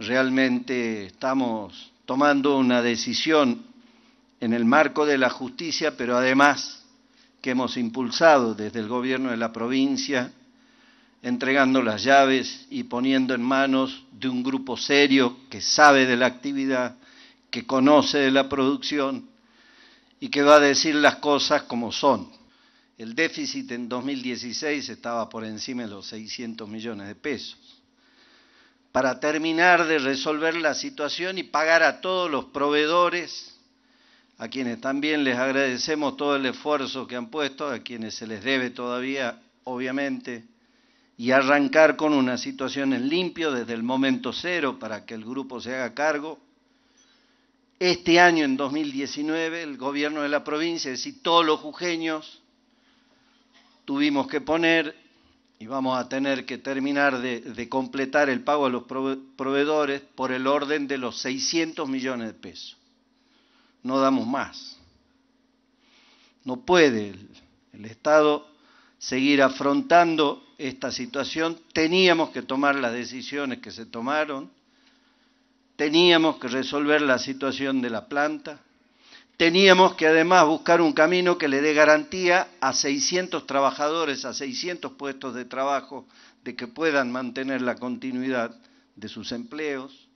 realmente estamos tomando una decisión en el marco de la justicia, pero además que hemos impulsado desde el gobierno de la provincia, entregando las llaves y poniendo en manos de un grupo serio que sabe de la actividad, que conoce de la producción y que va a decir las cosas como son. El déficit en 2016 estaba por encima de los 600 millones de pesos para terminar de resolver la situación y pagar a todos los proveedores, a quienes también les agradecemos todo el esfuerzo que han puesto, a quienes se les debe todavía, obviamente, y arrancar con una situación en limpio desde el momento cero para que el grupo se haga cargo. Este año, en 2019, el gobierno de la provincia, es decir, todos los jujeños, tuvimos que poner y vamos a tener que terminar de, completar el pago a los proveedores por el orden de los 600 millones de pesos. No damos más. No puede el Estado seguir afrontando esta situación. Teníamos que tomar las decisiones que se tomaron. Teníamos que resolver la situación de la planta teníamos que además buscar un camino que le dé garantía a 600 trabajadores, a 600 puestos de trabajo, de que puedan mantener la continuidad de sus empleos,